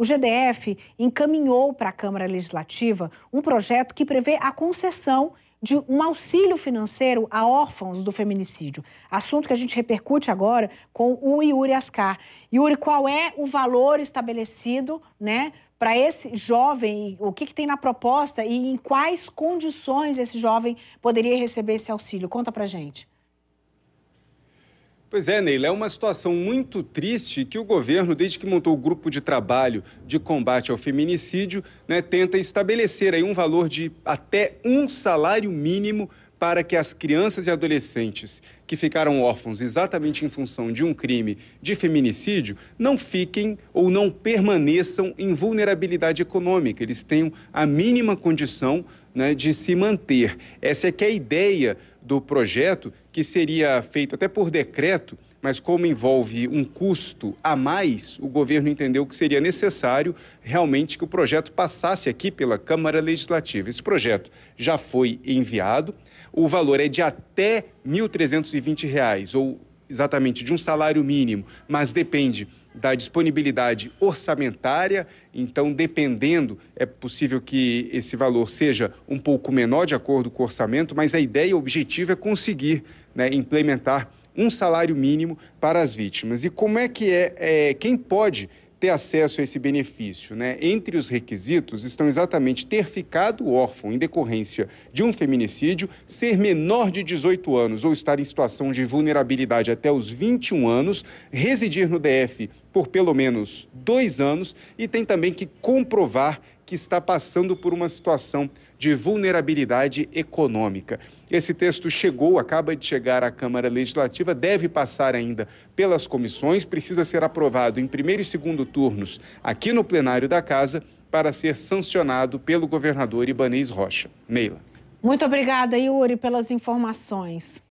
O GDF encaminhou para a Câmara Legislativa um projeto que prevê a concessão de um auxílio financeiro a órfãos do feminicídio. Assunto que a gente repercute agora com o Yuri Ascar. Yuri, qual é o valor estabelecido, né, para esse jovem? O que, que tem na proposta e em quais condições esse jovem poderia receber esse auxílio? Conta para gente. Pois é, Neila, é uma situação muito triste que o governo, desde que montou o grupo de trabalho de combate ao feminicídio, né, tenta estabelecer aí um valor de até um salário mínimo para que as crianças e adolescentes que ficaram órfãos exatamente em função de um crime de feminicídio não fiquem ou não permaneçam em vulnerabilidade econômica. Eles tenham a mínima condição né, de se manter. Essa é que é a ideia do projeto, que seria feito até por decreto mas como envolve um custo a mais, o governo entendeu que seria necessário realmente que o projeto passasse aqui pela Câmara Legislativa. Esse projeto já foi enviado, o valor é de até R$ 1.320, ou exatamente de um salário mínimo, mas depende da disponibilidade orçamentária, então dependendo é possível que esse valor seja um pouco menor de acordo com o orçamento, mas a ideia e o objetivo é conseguir né, implementar um salário mínimo para as vítimas. E como é que é, é quem pode ter acesso a esse benefício. Né? Entre os requisitos estão exatamente ter ficado órfão em decorrência de um feminicídio, ser menor de 18 anos ou estar em situação de vulnerabilidade até os 21 anos, residir no DF por pelo menos dois anos e tem também que comprovar que está passando por uma situação de vulnerabilidade econômica. Esse texto chegou, acaba de chegar à Câmara Legislativa, deve passar ainda pelas comissões, precisa ser aprovado em primeiro e segundo turnos aqui no plenário da Casa para ser sancionado pelo governador Ibanês Rocha. Meila. Muito obrigada, Yuri, pelas informações.